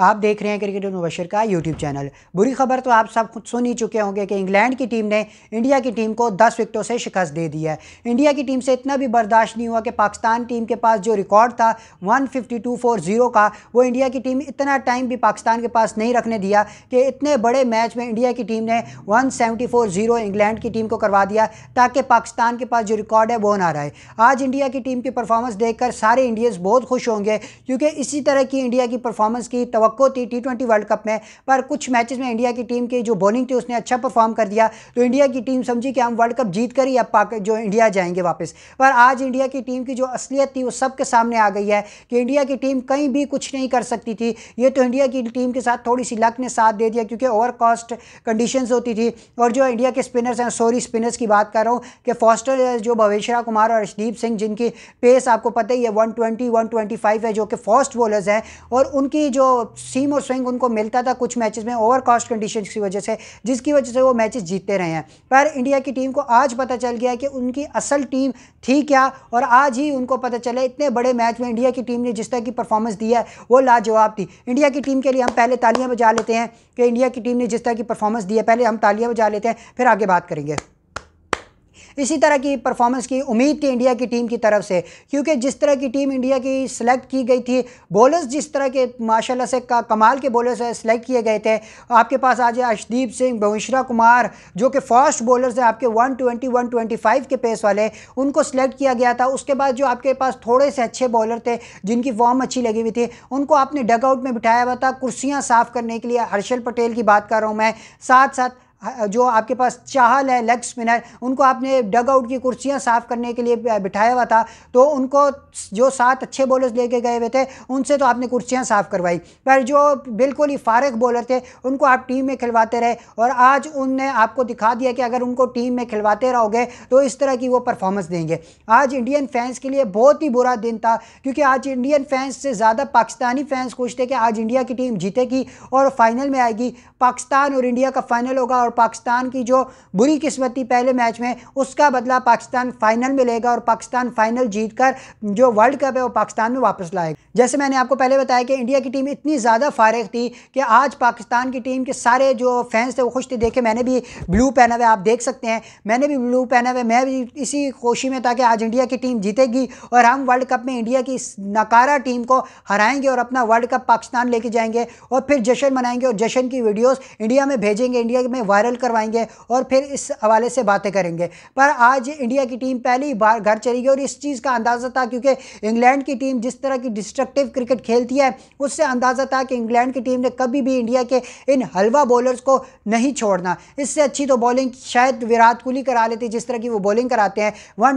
आप देख रहे हैं क्रिकेट मुबशर का यूट्यूब चैनल बुरी खबर तो आप सब खुद सुन ही चुके होंगे कि इंग्लैंड की टीम ने इंडिया की टीम को 10 विकेटों से शिकस्त दे दी है इंडिया की टीम से इतना भी बर्दाश्त नहीं हुआ कि पाकिस्तान टीम के पास जो रिकॉर्ड था जीरो का वो इंडिया की टीम इतना टाइम भी पाकिस्तान के पास नहीं रखने दिया कि इतने बड़े मैच में इंडिया की टीम ने वन 0 इंग्लैंड की टीम को करवा दिया ताकि पाकिस्तान के पास जो रिकॉर्ड है वो ना रहे आज इंडिया की टीम की परफॉर्मेंस देखकर सारे इंडियंस बहुत खुश होंगे क्योंकि इसी तरह की इंडिया की परफॉर्मेंस की तो थी टी ट्वेंटी वर्ल्ड कप में पर कुछ मैचेस में इंडिया की टीम की जो बॉलिंग थी उसने अच्छा परफॉर्म कर दिया तो इंडिया की टीम समझी कि हम वर्ल्ड कप जीत कर ही अब पाक जो इंडिया जाएंगे वापस पर आज इंडिया की टीम की जो असलियत थी वो सबके सामने आ गई है कि इंडिया की टीम कहीं भी कुछ नहीं कर सकती थी ये तो इंडिया की टीम के साथ थोड़ी सी लक ने साथ दे दिया क्योंकि ओवर कॉस्ट कंडीशन होती थी और जो इंडिया के स्पिनर्स हैं सॉरी स्पिनर्स की बात कर रहा हूँ कि फॉस्टर जो भवेशरा कुमार और अर्शदीप सिंह जिनकी पेस आपको पता ही है one twenty one twenty five है जो कि फास्ट बॉलर्स हैं और उनकी जो सीम और स्विंग उनको मिलता था कुछ मैचेस में ओवर कास्ट कंडीशन की वजह से जिसकी वजह से वो मैचेस जीतते रहे हैं पर इंडिया की टीम को आज पता चल गया कि उनकी असल टीम थी क्या और आज ही उनको पता चला इतने बड़े मैच में इंडिया की टीम ने जिस तरह की परफॉर्मेंस दी है वो लाजवाब थी इंडिया की टीम के लिए हम पहले तालियां बजा लेते हैं कि इंडिया की टीम ने जिस तरह की परफॉर्मेंस दी है पहले हम तालियां बजा लेते हैं फिर आगे बात करेंगे इसी तरह की परफॉर्मेंस की उम्मीद थी इंडिया की टीम की तरफ से क्योंकि जिस तरह की टीम इंडिया की सिलेक्ट की गई थी बॉलर्स जिस तरह के माशाल्लाह से का, कमाल के बॉलर्स सेलेक्ट किए गए थे आपके पास आज अर्शदीप सिंह भविश्रा कुमार जो कि फास्ट बॉलर्स हैं आपके वन ट्वेंटी के पेस वाले उनको सेलेक्ट किया गया था उसके बाद जो आपके पास थोड़े से अच्छे बॉलर थे जिनकी फॉर्म अच्छी लगी हुई थी उनको आपने डगआउट में बिठाया हुआ था कुर्सियाँ साफ़ करने के लिए हर्षल पटेल की बात कर रहा हूँ मैं साथ साथ जो आपके पास चाहल है लेग स्पिनर उनको आपने डग आउट की कुर्सियाँ साफ़ करने के लिए बिठाया हुआ था तो उनको जो सात अच्छे बॉलर्स लेके गए हुए थे उनसे तो आपने कुर्सियाँ साफ़ करवाई पर जो बिल्कुल ही फारग बॉलर थे उनको आप टीम में खिलवाते रहे और आज उनने आपको दिखा दिया कि अगर उनको टीम में खिलवाते रहोगे तो इस तरह की वो परफॉर्मेंस देंगे आज इंडियन फैंस के लिए बहुत ही बुरा दिन था क्योंकि आज इंडियन फैंस से ज़्यादा पाकिस्तानी फैंस खुश थे कि आज इंडिया की टीम जीतेगी और फाइनल में आएगी पाकिस्तान और इंडिया का फाइनल होगा और पाकिस्तान की जो बुरी किस्मती पहले मैच में उसका बदला पाकिस्तान फ़ाइनल में लेगा और पाकिस्तान फ़ाइनल जीत जो वर्ल्ड कप है वो पाकिस्तान में वापस लाएगा जैसे मैंने आपको पहले बताया कि इंडिया की टीम इतनी ज़्यादा फारग थी कि आज पाकिस्तान की टीम के सारे जो फैंस थे वो खुश थे देखे मैंने भी ब्लू पहना हुआ आप देख सकते हैं मैंने भी ब्लू पहना हुआ मैं भी इसी खुशी में था कि आज इंडिया की टीम जीतेगी और हम वर्ल्ड कप में इंडिया की इस नकारा टीम को हराएंगे और अपना वर्ल्ड कप पाकिस्तान लेके जाएंगे और फिर जश्न मनाएंगे और जश्न की वीडियोज़ इंडिया में भेजेंगे इंडिया में वायरल करवाएंगे और फिर इस हवाले से बातें करेंगे पर आज इंडिया की टीम पहली बार घर चली गई और इस चीज़ का अंदाज़ा था क्योंकि इंग्लैंड की टीम जिस तरह की डिस्ट्रक्ट डिस्ट्रक्टिव क्रिकेट खेलती है उससे अंदाज़ा था कि इंग्लैंड की टीम ने कभी भी इंडिया के इन हलवा बॉलर्स को नहीं छोड़ना इससे अच्छी तो बॉलिंग शायद विराट कोहली करा लेते जिस तरह की वो बॉलिंग कराते हैं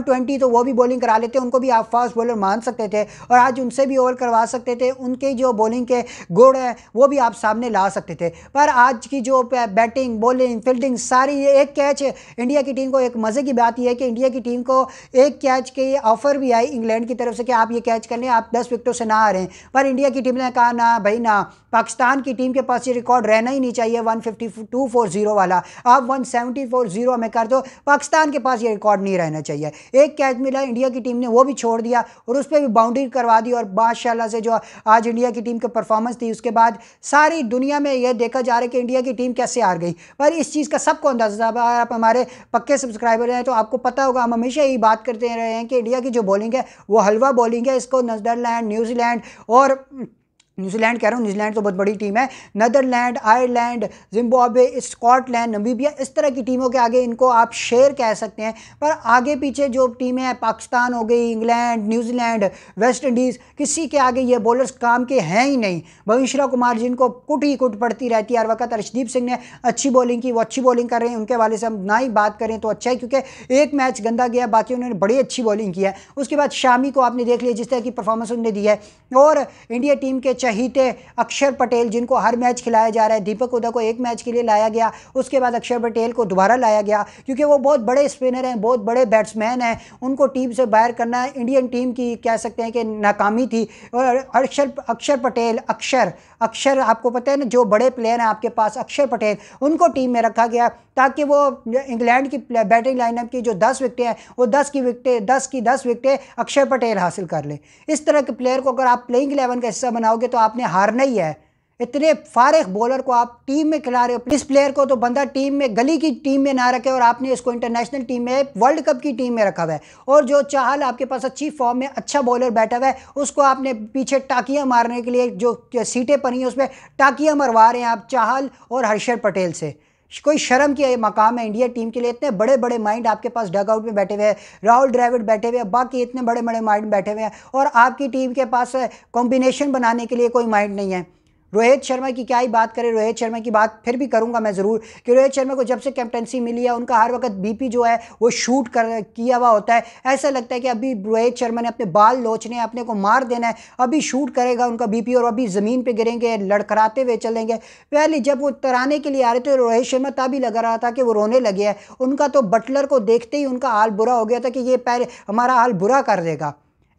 ट्वेंटी तो वो भी बॉलिंग करा लेते उनको भी आप फास्ट बॉलर मान सकते थे और आज उनसे भी ओवर करवा सकते थे उनके जो बॉलिंग के गुण हैं वो भी आप सामने ला सकते थे पर आज की जो बैटिंग बॉलिंग फील्डिंग सारी एक कैच इंडिया की टीम को एक मज़े की बात यह है कि इंडिया की टीम को एक कैच के ऑफ़र भी आई इंग्लैंड की तरफ से कि आप ये कैच लें आप दस विकेटों से ना आ रहे हैं पर इंडिया की टीम ने कहा ना भाई ना पाकिस्तान की टीम के पास ये रिकॉर्ड रहना ही नहीं चाहिए one fifty two four zero वाला आप वन सेवेंटी फोर जीरो में कर दो पाकिस्तान के पास ये रिकॉर्ड नहीं रहना चाहिए एक कैच मिला इंडिया की टीम ने वो भी छोड़ दिया और उस पर भी बाउंड्री करवा दी और बादशाह से जो आज इंडिया की टीम की परफॉर्मेंस थी उसके बाद सारी दुनिया में यह देखा जा रहा है कि इंडिया की टीम कैसे हार गई पर इस चीज़ का सबको अंदाजा था आप हमारे पक्के सब्सक्राइबर हैं तो आपको पता होगा हम हमेशा यही बात करते रहे हैं कि इंडिया की जो बॉलिंग है वो हलवा बॉलिंग है इसको नजरलैंड न्यूजीलैंड लैंड और न्यूजीलैंड कह रहा हूँ न्यूजीलैंड तो बहुत बड़ी टीम है Netherland Ireland Zimbabwe Scotland Namibia इस तरह की टीमों के आगे इनको आप शेर कह सकते हैं पर आगे पीछे जो टीमें हैं पाकिस्तान हो गई इंग्लैंड न्यूजीलैंड वेस्ट इंडीज़ किसी के आगे ये बॉलर्स काम के हैं ही नहीं भविष्य कुमार जिनको कुट ही कुट पड़ती रहती है हर वक्त अर्शदीप सिंह ने अच्छी बॉलिंग की वो अच्छी बॉलिंग कर रहे हैं उनके वाले से हम ना ही बात करें तो अच्छा है क्योंकि एक मैच गंदा गया बाकी उन्होंने बड़ी अच्छी बॉलिंग की है उसके बाद शामी को आपने देख लिया जिस तरह की परफॉर्मेंस उन्होंने दी है और इंडिया टीम के शहीद अक्षर पटेल जिनको हर मैच खिलाया जा रहा है दीपक उदा को एक मैच के लिए लाया गया उसके बाद अक्षर पटेल को दोबारा लाया गया क्योंकि वो बहुत बड़े स्पिनर हैं बहुत बड़े बैट्समैन हैं उनको टीम से बाहर करना इंडियन टीम की कह सकते हैं कि नाकामी थी और अक्षर अक्षर पटेल अक्षर अक्षर आपको पता है ना जो बड़े प्लेयर हैं आपके पास अक्षर पटेल उनको टीम में रखा गया ताकि वो इंग्लैंड की बैटिंग लाइनअप की जो दस विकटें हैं वो दस की विकटें दस की दस विकटें अक्षर पटेल हासिल कर लें इस तरह के प्लेयर को अगर आप प्लेइंग इलेवन का हिस्सा बनाओगे तो तो आपने हारना ही है इतने फारग बॉलर को आप टीम में खिला रहे हो इस प्लेयर को तो बंदा टीम में गली की टीम में ना रखे और आपने इसको इंटरनेशनल टीम में वर्ल्ड कप की टीम में रखा हुआ है और जो चाहल आपके पास अच्छी फॉर्म में अच्छा बॉलर बैठा हुआ है उसको आपने पीछे टाकियाँ मारने के लिए जो सीटें पड़ी हैं उसमें टाकियाँ मरवा रहे हैं आप चाहल और हर्षर पटेल से कोई शर्म की मकाम है इंडिया टीम के लिए इतने बड़े बड़े माइंड आपके पास डग आउट में बैठे हुए हैं राहुल ड्राइविड बैठे हुए हैं बाकी इतने बड़े बड़े माइंड बैठे हुए हैं और आपकी टीम के पास कॉम्बिनेशन बनाने के लिए कोई माइंड नहीं है रोहित शर्मा की क्या ही बात करें रोहित शर्मा की बात फिर भी करूंगा मैं ज़रूर कि रोहित शर्मा को जब से कैप्टनसी मिली है उनका हर वक्त बीपी जो है वो शूट कर किया हुआ होता है ऐसा लगता है कि अभी रोहित शर्मा ने अपने बाल लोचने हैं अपने को मार देना है अभी शूट करेगा उनका बीपी और अभी ज़मीन पर गिरेंगे लड़कराते हुए चलेंगे पहले जब वो तराने के लिए आ रहे थे रोहित शर्मा तभी लगा रहा था कि वो रोने लगे हैं उनका तो बटलर को देखते ही उनका हाल बुरा हो गया था कि ये पैर हमारा हाल बुरा कर देगा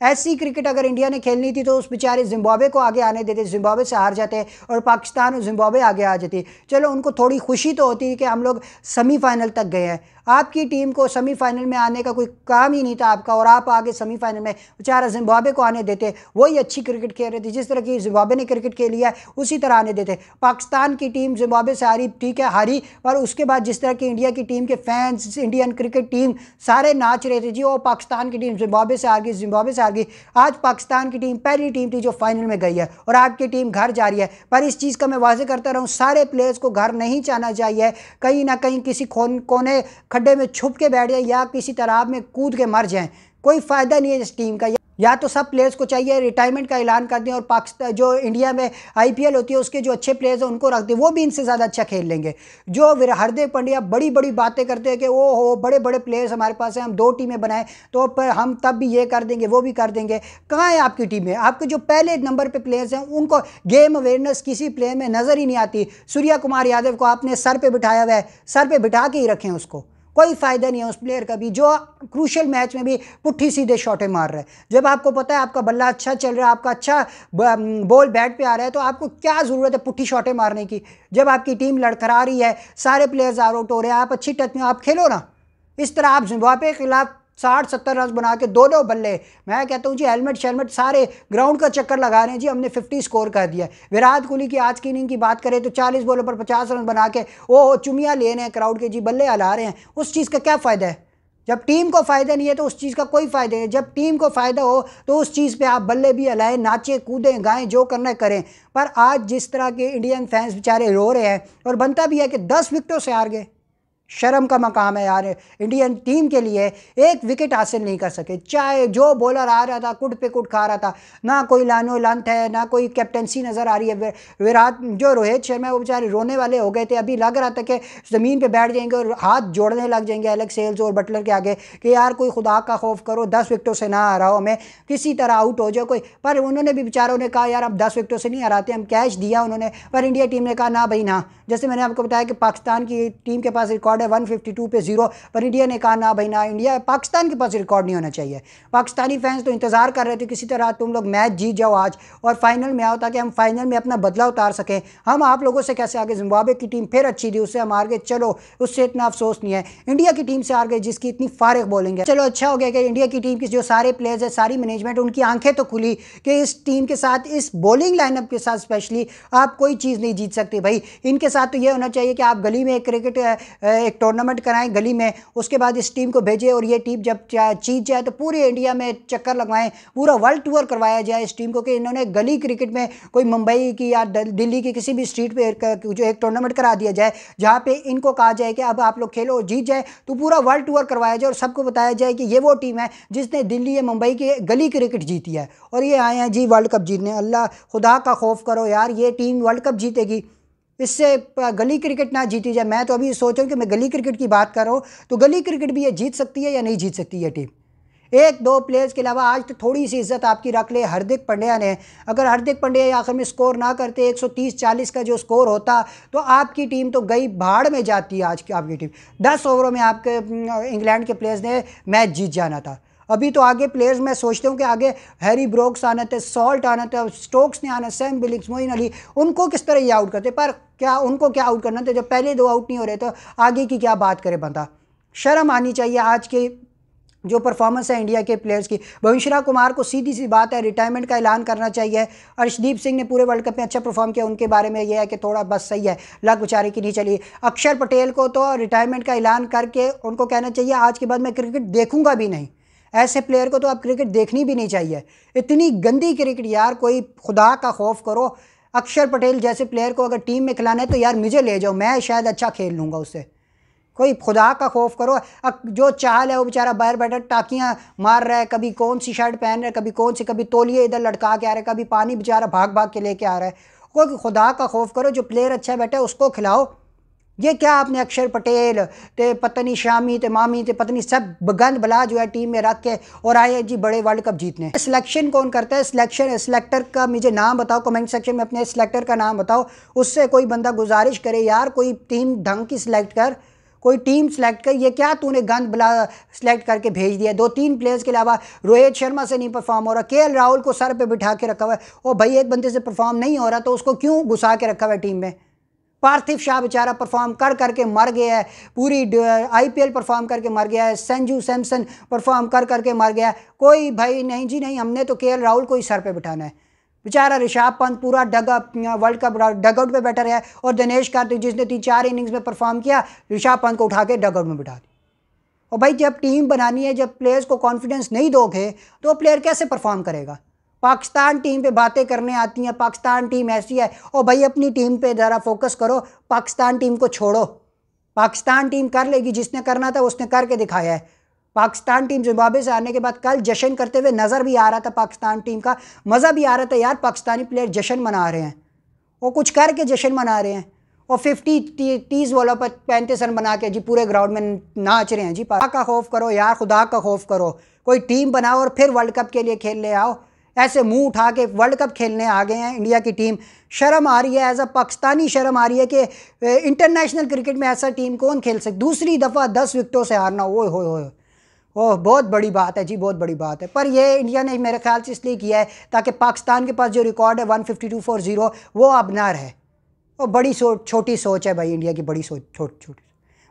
ऐसी क्रिकेट अगर इंडिया ने खेलनी थी तो उस बेचारे जिम्बाब्वे को आगे आने देते जिम्बाब्वे से हार जाते और पाकिस्तान और जिम्बाब्वे आगे आ जाती चलो उनको थोड़ी खुशी तो होती है कि हम लोग सेमीफाइनल तक गए हैं आपकी टीम को सेमीफाइनल में आने का कोई काम ही नहीं था आपका और आप आगे सेमीफाइनल में बेचारा जिम्बाबे को आने देते वही अच्छी क्रिकेट खेल रहे थे जिस तरह की जिम्बाबे ने क्रिकेट खेली है उसी तरह आने देते पाकिस्तान की टीम जिम्बाबे से हारी ठीक है हारी पर उसके बाद जिस तरह की इंडिया की टीम के फैंस इंडियन क्रिकेट टीम सारे नाच रहे थे जी और पाकिस्तान की टीम जिम्बाबे से आ गई जिम्बाबे से आ गई आज पाकिस्तान की टीम पहली टीम थी जो फाइनल में गई है और आपकी टीम घर जा रही है पर इस चीज़ का मैं वाजे करता रहूँ सारे प्लेयर्स को घर नहीं जाना चाहिए कहीं ना कहीं किसी कोने खड्डे में छुप के बैठ जाएँ या किसी तालाब में कूद के मर जाएँ कोई फ़ायदा नहीं है इस टीम का या तो सब प्लेयर्स को चाहिए रिटायरमेंट का ऐलान कर दें और पाकिस्तान जो इंडिया में आईपीएल होती है उसके जो अच्छे प्लेयर्स हैं उनको रख दें वो भी इनसे ज़्यादा अच्छा खेल लेंगे जो हरदेव पंड्या बड़ी बड़ी बातें करते हैं कि ओ हो बड़े बड़े प्लेयर्स हमारे पास हैं हम दो टीमें बनाएं तो पर हम तब भी ये कर देंगे वो भी कर देंगे कहाँ है आपकी टीमें आपके जो पहले नंबर पर प्लेयर्स हैं उनको गेम अवेयरनेस किसी प्लेयर में नज़र ही नहीं आती सूर्या कुमार यादव को आपने सर पर बिठाया हुआ है सर पर बिठा के ही रखें उसको कोई फ़ायदा नहीं है उस प्लेयर का भी जो क्रूशल मैच में भी पुट्ठी सीधे शॉटे मार रहा है जब आपको पता है आपका बल्ला अच्छा चल रहा है आपका अच्छा बॉल बैट पे आ रहा है तो आपको क्या ज़रूरत है पुट्ठी शॉटे मारने की जब आपकी टीम लड़खड़ा रही है सारे प्लेयर्स आउट हो रहे हैं आप अच्छी टच में आप खेलो ना इस तरह आप जिम्बाबे के खिलाफ साठ सत्तर रन बना के दो दो बल्ले मैं कहता हूँ जी हेलमेट शेलमेट सारे ग्राउंड का चक्कर लगा रहे हैं जी हमने फिफ्टी स्कोर कर दिया विराट कोहली की आज की इनिंग की बात करें तो चालीस बॉलों पर पचास रन बना के ओ चुमिया ले रहे हैं क्राउड के जी बल्ले हला रहे हैं उस चीज़ का क्या फ़ायदा है जब टीम को फ़ायदा नहीं है तो उस चीज़ का कोई फ़ायदा है जब टीम को फ़ायदा हो तो उस चीज़ पे आप बल्ले भी हलाएं नाचें कूदें गाएं जो करना करें पर आज जिस तरह के इंडियन फैंस बेचारे रो रहे हैं और बनता भी है कि दस विकटों से हार गए शर्म का मकाम है यार इंडियन टीम के लिए एक विकेट हासिल नहीं कर सके चाहे जो बॉलर आ रहा था कुट पे कुट खा रहा था ना कोई लानो लंथ है ना कोई कैप्टनसी नज़र आ रही है विराट जो रोहित शर्मा है वो बेचारे रोने वाले हो गए थे अभी लग रहा था कि ज़मीन पर बैठ जाएंगे और हाथ जोड़ने लग जाएंगे अलग सेल्स और बटलर के आगे कि यार कोई खुदा का खौफ करो दस विकटों से ना हो हमें किसी तरह आउट हो जाओ कोई पर उन्होंने भी बेचारों ने कहा यार अब दस विकटों से नहीं हराते हम कैच दिया उन्होंने पर इंडिया टीम ने कहा ना भाई ना जैसे मैंने आपको बताया कि पाकिस्तान की टीम के पास रिकॉर्ड रिकॉर्ड है 152 पे जीरो पर इंडिया ने कहा ना भाई ना इंडिया पाकिस्तान के पास रिकॉर्ड नहीं होना चाहिए पाकिस्तानी फैंस तो इंतज़ार कर रहे थे किसी तरह तुम लोग मैच जीत जाओ आज और फाइनल में आओ ताकि हम फाइनल में अपना बदला उतार सकें हम आप लोगों से कैसे आगे जिम्बाबे की टीम फिर अच्छी थी उससे हम हार गए चलो उससे इतना अफसोस नहीं है इंडिया की टीम से हार गए जिसकी इतनी फारग बोलेंगे चलो अच्छा हो गया कि इंडिया की टीम की जो सारे प्लेयर्स है सारी मैनेजमेंट उनकी आंखें तो खुली कि इस टीम के साथ इस बॉलिंग लाइनअप के साथ स्पेशली आप कोई चीज़ नहीं जीत सकते भाई इनके साथ तो ये होना चाहिए कि आप गली में एक क्रिकेट एक टूर्नामेंट कराएं गली में उसके बाद इस टीम को भेजें और ये टीम जब जीत जाए तो पूरे इंडिया में चक्कर लगवाएं पूरा वर्ल्ड टूर करवाया जाए इस टीम को कि इन्होंने गली क्रिकेट में कोई मुंबई की या दिल्ली की किसी भी स्ट्रीट पर जो एक टूर्नामेंट करा दिया जाए जहाँ पर इनको कहा जाए कि अब आप लोग खेलो जीत जाए तो पूरा वर्ल्ड टूर करवाया जाए और सबको बताया जाए कि ये वो टीम है जिसने दिल्ली या मुंबई की गली क्रिकेट जीती है और ये आए हैं जी वर्ल्ड कप जीतने अल्लाह खुदा का खौफ करो यार ये टीम वर्ल्ड कप जीतेगी इससे गली क्रिकेट ना जीती जाए मैं तो अभी सोच रहा हूँ कि मैं गली क्रिकेट की बात कर रहा हूँ तो गली क्रिकेट भी ये जीत सकती है या नहीं जीत सकती ये टीम एक दो प्लेयर्स के अलावा आज तो थोड़ी सी इज्जत आपकी रख ले हार्दिक पंड्या ने अगर हार्दिक पंड्या आखिर में स्कोर ना करते 130-40 का जो स्कोर होता तो आपकी टीम तो गई भाड़ में जाती है आज की आपकी टीम 10 ओवरों में आपके इंग्लैंड के प्लेयर्स ने मैच जीत जाना था अभी तो आगे प्लेयर्स मैं सोचता हूँ कि आगे हैरी ब्रोक्स आना थे सॉल्ट आना था स्टोक्स ने आना सैम बिलिंग्स मोइन अली उनको किस तरह ये आउट करते पर क्या उनको क्या आउट करना था तो जब पहले दो आउट नहीं हो रहे तो आगे की क्या बात करे बंदा शर्म आनी चाहिए आज के जो परफॉर्मेंस है इंडिया के प्लेयर्स की भविष्यरा कुमार को सीधी सी बात है रिटायरमेंट का ऐलान करना चाहिए अर्शदीप सिंह ने पूरे वर्ल्ड कप में अच्छा परफॉर्म किया उनके बारे में यह है कि थोड़ा बस सही है लक बेचारे की नहीं चली अक्षर पटेल को तो रिटायरमेंट का ऐलान करके उनको कहना चाहिए आज के बाद मैं क्रिकेट देखूंगा भी नहीं ऐसे प्लेयर को तो आप क्रिकेट देखनी भी नहीं चाहिए इतनी गंदी क्रिकेट यार कोई खुदा का खौफ करो अक्षर पटेल जैसे प्लेयर को अगर टीम में खिलाना है तो यार मुझे ले जाओ मैं शायद अच्छा खेल लूँगा उससे कोई खुदा का खौफ करो जो चाहल है वो बेचारा बाहर बैठा टाकियाँ मार रहा है कभी कौन सी शर्ट पहन रहा है कभी कौन सी कभी तोलिए इधर लटका के आ रहा है कभी पानी बेचारा भाग भाग के लेके आ रहा है कोई खुदा का खौफ करो जो प्लेयर अच्छा बैठा है उसको खिलाओ ये क्या आपने अक्षर पटेल ते पत्नी शामी ते मामी ते पत्नी सब गंद बला जो है टीम में रख के और आए जी बड़े वर्ल्ड कप जीतने सिलेक्शन कौन करता है सिलेक्शन सिलेक्टर का मुझे नाम बताओ कमेंट सेक्शन में अपने सिलेक्टर का नाम बताओ उससे कोई बंदा गुजारिश करे यार कोई टीम ढंग की सिलेक्ट कर कोई टीम सेलेक्ट कर ये क्या तूने गंद बला सेलेक्ट करके भेज दिया दो तीन प्लेयर्स के अलावा रोहित शर्मा से नहीं परफॉर्म हो रहा के राहुल को सर पे बिठा के रखा हुआ है और भाई एक बंदे से परफॉर्म नहीं हो रहा तो उसको क्यों घुसा के रखा हुआ है टीम में पार्थिव शाह बेचारा परफॉर्म कर करके मर गया है पूरी आईपीएल परफॉर्म करके मर गया है संजू सैमसन परफॉर्म कर करके मर गया है कोई भाई नहीं जी नहीं हमने तो के राहुल को ही सर पे बिठाना है बेचारा ऋषभ पंत पूरा डग वर्ल्ड कप डगआउट पे बैठा रहा है और दिनेश कार्तिक जिसने तीन चार इनिंग्स में परफॉर्म किया ऋषभ पंत को उठा के डगआउट में बिठा दिया और भाई जब टीम बनानी है जब प्लेयर्स को कॉन्फिडेंस नहीं दोगे तो प्लेयर कैसे परफॉर्म करेगा पाकिस्तान टीम पे बातें करने आती हैं पाकिस्तान टीम ऐसी है और भाई अपनी टीम पे ज़रा फोकस करो पाकिस्तान टीम को छोड़ो पाकिस्तान टीम कर लेगी जिसने करना था उसने करके दिखाया है पाकिस्तान टीम जिम्बाबे से आने के बाद कल जश्न करते हुए नज़र भी आ रहा था पाकिस्तान टीम का मज़ा भी आ रहा था यार पाकिस्तानी प्लेयर जश्न मना रहे हैं वो कुछ करके जश्न मना रहे हैं और फिफ्टी ती, तीस वालों पर पैंतीस रन बना के जी पूरे ग्राउंड में नाच रहे हैं जी पा का खौफ करो यार खुदा का खौफ करो कोई टीम बनाओ और फिर वर्ल्ड कप के लिए खेल ले आओ ऐसे मुंह उठा के वर्ल्ड कप खेलने आ गए हैं इंडिया की टीम शर्म आ रही है एज अ पाकिस्तानी शर्म आ रही है कि इंटरनेशनल क्रिकेट में ऐसा टीम कौन खेल सके दूसरी दफ़ा दस विकटों से हारना ओ हो ओह बहुत बड़ी बात है जी बहुत बड़ी बात है पर ये इंडिया ने मेरे ख्याल से इसलिए किया है ताकि पाकिस्तान के पास जो रिकॉर्ड है one fifty two four zero वो अब ना रहे और बड़ी सोच छोटी सोच है भाई इंडिया की बड़ी सोच छोटी छोटी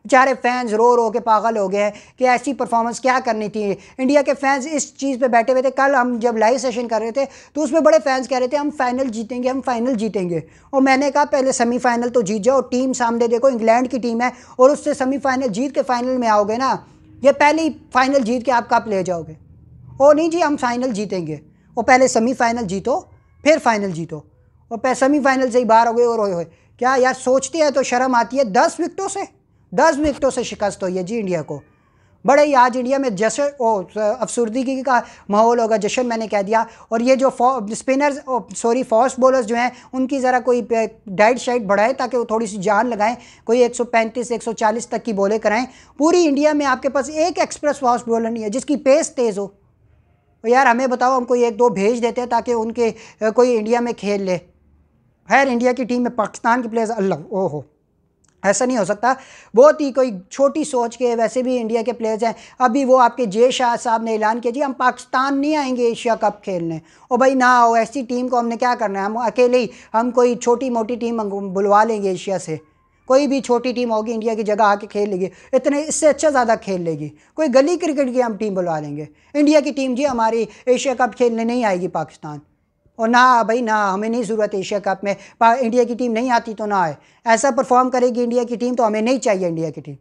बेचारे फैंस रो रो के पागल हो गए हैं कि ऐसी परफॉर्मेंस क्या करनी थी इंडिया के फैंस इस चीज़ पे बैठे हुए थे कल हम जब लाइव सेशन कर रहे थे तो उसमें बड़े फैंस कह रहे थे हम फाइनल जीतेंगे हम फाइनल जीतेंगे और मैंने कहा पहले सेमीफाइनल तो जीत जाओ टीम सामने देखो इंग्लैंड की टीम है और उससे सेमीफाइनल जीत के फाइनल में आओगे ना ये पहले ही फाइनल जीत के आप कप ले जाओगे ओ नहीं जी हम फाइनल जीतेंगे और पहले सेमीफाइनल जीतो फिर फाइनल जीतो और पहले सेमीफाइनल से ही बाहर हो गए और हो क्या यार सोचते हैं तो शर्म आती है दस विकटों से दस विकटों से शिकस्त हुई है जी इंडिया को बड़े ही आज इंडिया में जश्न ओ अफसरदगी का माहौल होगा जश्न मैंने कह दिया और ये जो स्पिनर्स सॉरी फास्ट बॉलर्स जो हैं उनकी ज़रा कोई डाइट शाइट बढ़ाएं ताकि वो थोड़ी सी जान लगाएं कोई 135 140 तक की बॉलें कराएं पूरी इंडिया में आपके पास एक एक्सप्रेस फास्ट बॉलर नहीं है जिसकी पेस तेज़ हो यार हमें बताओ हम कोई एक दो भेज देते हैं ताकि उनके कोई इंडिया में खेल ले खैर इंडिया की टीम में पाकिस्तान के प्लेयर्स अल्लाह ओहो ऐसा नहीं हो सकता बहुत ही कोई छोटी सोच के वैसे भी इंडिया के प्लेयर्स हैं अभी वो आपके जय शाह साहब ने ऐलान किया जी हम पाकिस्तान नहीं आएंगे एशिया कप खेलने ओ भाई ना हो ऐसी टीम को हमने क्या करना है हम अकेले ही हम कोई छोटी मोटी टीम बुलवा लेंगे एशिया से कोई भी छोटी टीम होगी इंडिया की जगह आके खेल लेगी इतने इससे अच्छा ज़्यादा खेल लेगी कोई गली क्रिकेट की हम टीम बुलवा लेंगे इंडिया की टीम जी हमारी एशिया कप खेलने नहीं आएगी पाकिस्तान और ना भाई ना हमें नहीं ज़रूरत एशिया कप में इंडिया की टीम नहीं आती तो ना आए ऐसा परफॉर्म करेगी इंडिया की टीम तो हमें नहीं चाहिए इंडिया की टीम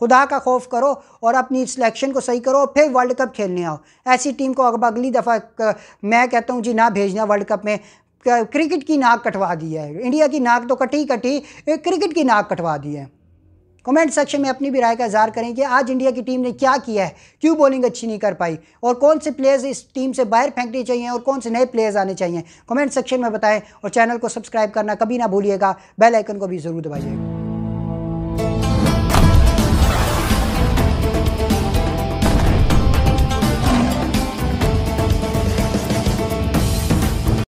खुदा का खौफ करो और अपनी सिलेक्शन को सही करो फिर वर्ल्ड कप खेलने आओ ऐसी टीम को अब अगली दफ़ा मैं कहता हूँ जी ना भेजना वर्ल्ड कप में क्रिकेट की नाक कटवा दी है इंडिया की नाक तो कटी कटी क्रिकेट की नाक कटवा दी है कमेंट सेक्शन में अपनी भी राय का इजहार करें कि आज इंडिया की टीम ने क्या किया है क्यों बॉलिंग अच्छी नहीं कर पाई और कौन से प्लेयर्स इस टीम से बाहर फेंकने चाहिए और कौन से नए प्लेयर्स आने चाहिए कमेंट सेक्शन में बताएं और चैनल को सब्सक्राइब करना कभी ना भूलिएगा बेल आइकन को भी ज़रूर दबाइएगा